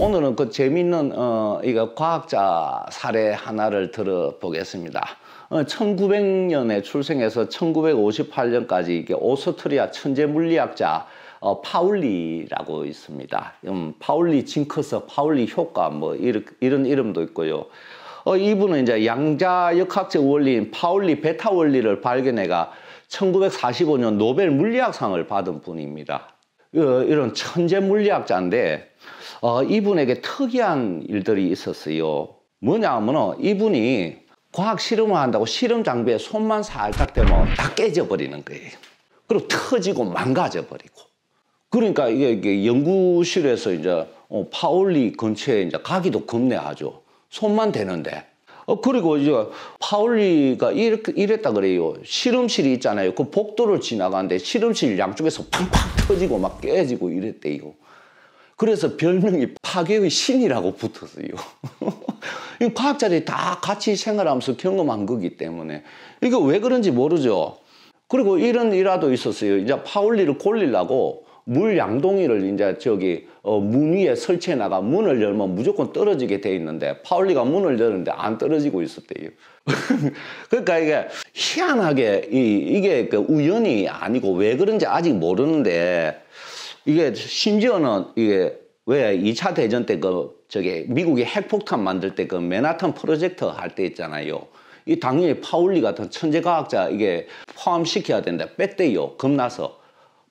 오늘은 그 재미있는 어, 이거 과학자 사례 하나를 들어보겠습니다. 1900년에 어, 출생해서 1958년까지 이게 오스트리아 천재 물리학자 어, 파울리라고 있습니다. 음, 파울리 징크스, 파울리 효과 뭐 이런, 이런 이름도 있고요. 어, 이분은 이제 양자 역학적 원리인 파울리 베타 원리를 발견해가 1945년 노벨 물리학상을 받은 분입니다. 어, 이런 천재 물리학자인데 어, 이분에게 특이한 일들이 있었어요. 뭐냐 하면 이분이 과학 실험을 한다고 실험 장비에 손만 살짝 대면 다 깨져버리는 거예요. 그리고 터지고 망가져버리고. 그러니까 이게, 이게 연구실에서 이제 어, 파울리 근처에 이제 가기도 겁내하죠. 손만 대는데. 어, 그리고 이제 파울리가 이렇게, 이랬다 그래요. 실험실이 있잖아요. 그 복도를 지나가는데 실험실 양쪽에서 팡팡 터지고 막 깨지고 이랬대요. 그래서 별명이 파괴의 신이라고 붙었어요. 과학자들이 다 같이 생활하면서 경험한 거기 때문에 이거 왜 그런지 모르죠. 그리고 이런 일화도 있었어요. 이제 파울리를 골리려고 물 양동이를 이제 저기 어문 위에 설치해 나가 문을 열면 무조건 떨어지게 돼 있는데 파울리가 문을 열었는데 안 떨어지고 있었대요. 그러니까 이게 희한하게 이, 이게 그 우연이 아니고 왜 그런지 아직 모르는데 이게 심지어는 이게 왜 2차 대전 때 그 저게 미국이 핵폭탄 만들 때 그 맨하탄 프로젝트 할 때 있잖아요. 이 당연히 파울리 같은 천재 과학자 이게 포함시켜야 된다. 뺐대요. 겁나서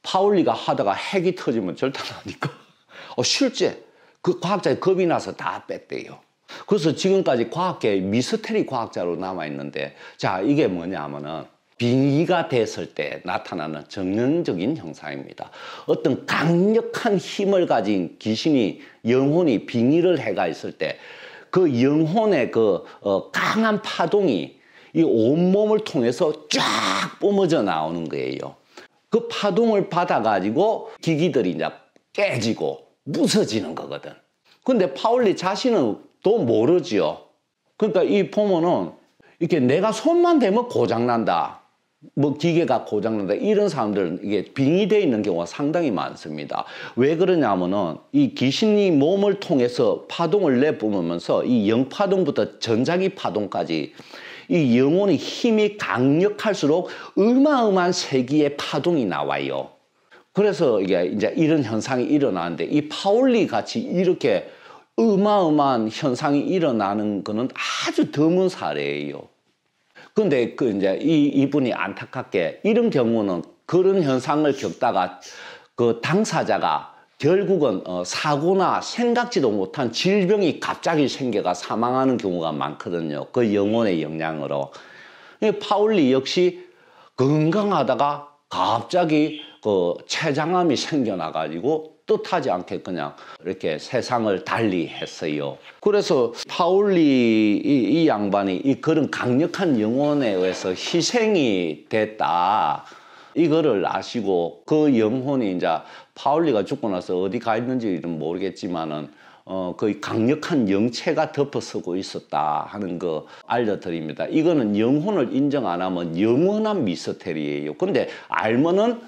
파울리가 하다가 핵이 터지면 절단하니까. 어, 실제 그 과학자의 겁이 나서 다 뺐대요. 그래서 지금까지 과학계 미스테리 과학자로 남아 있는데 자 이게 뭐냐 면은 빙의가 됐을 때 나타나는 정형적인 형상입니다. 어떤 강력한 힘을 가진 귀신이 영혼이 빙의를 해가 있을 때 그 영혼의 그 어, 강한 파동이 이 온몸을 통해서 쫙 뿜어져 나오는 거예요. 그 파동을 받아가지고 기기들이 이제 깨지고 부서지는 거거든. 근데 파울리 자신은 또 모르지요. 그러니까 이포모는 이렇게 내가 손만 대면 고장난다. 뭐 기계가 고장난다 이런 사람들은 이게 빙의되어 있는 경우가 상당히 많습니다. 왜 그러냐면은 이 귀신이 몸을 통해서 파동을 내뿜으면서 이 영파동부터 전자기 파동까지 이 영혼의 힘이 강력할수록 어마어마한 세기의 파동이 나와요. 그래서 이게 이제 이런 현상이 일어나는데 이 파울리 같이 이렇게 어마어마한 현상이 일어나는 거는 아주 드문 사례예요. 근데 그 이제 이, 이분이 안타깝게 이런 경우는 그런 현상을 겪다가 그 당사자가 결국은 어, 사고나 생각지도 못한 질병이 갑자기 생겨가 사망하는 경우가 많거든요. 그 영혼의 영향으로. 파울리 역시 건강하다가 갑자기 그 췌장암이 생겨나가지고 뜻하지 않게 그냥 이렇게 세상을 달리 했어요. 그래서 파울리 이, 이 양반이 이 그런 강력한 영혼에 의해서 희생이 됐다. 이거를 아시고 그 영혼이 이제 파울리가 죽고 나서 어디 가 있는지는 모르겠지만은 어, 거의 강력한 영체가 덮어서고 있었다 하는 거 알려드립니다. 이거는 영혼을 인정 안 하면 영원한 미스테리예요. 근데 알면은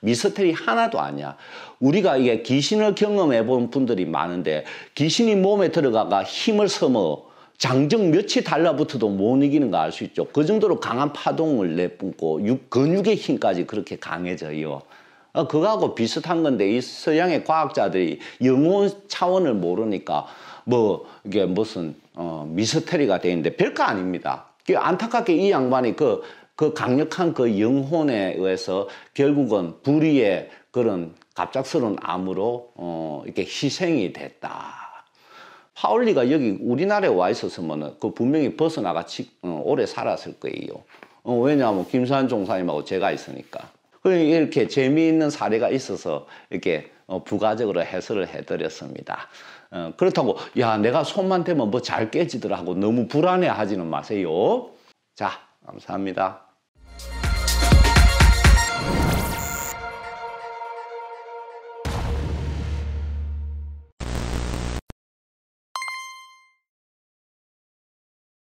미스터리 하나도 아니야. 우리가 이게 귀신을 경험해 본 분들이 많은데 귀신이 몸에 들어가가 힘을 써어 장정 며칠 달라붙어도 못 이기는 거 알 수 있죠. 그 정도로 강한 파동을 내뿜고 육, 근육의 힘까지 그렇게 강해져요. 어, 그거하고 비슷한 건데 이 서양의 과학자들이 영혼 차원을 모르니까 뭐 이게 무슨 어, 미스터리가 되는데 별거 아닙니다. 그 안타깝게 이 양반이 그그 강력한 그 영혼에 의해서 결국은 불의의 그런 갑작스러운 암으로 어 이렇게 희생이 됐다. 파울리가 여기 우리나라에 와 있었으면 은그 분명히 벗어나가 치, 어, 오래 살았을 거예요. 어, 왜냐하면 김수환 종사님하고 제가 있으니까. 그 이렇게 재미있는 사례가 있어서 이렇게 어, 부가적으로 해설을 해드렸습니다. 어, 그렇다고 야 내가 손만 대면 뭐 잘 깨지더라고 너무 불안해하지는 마세요. 자 감사합니다.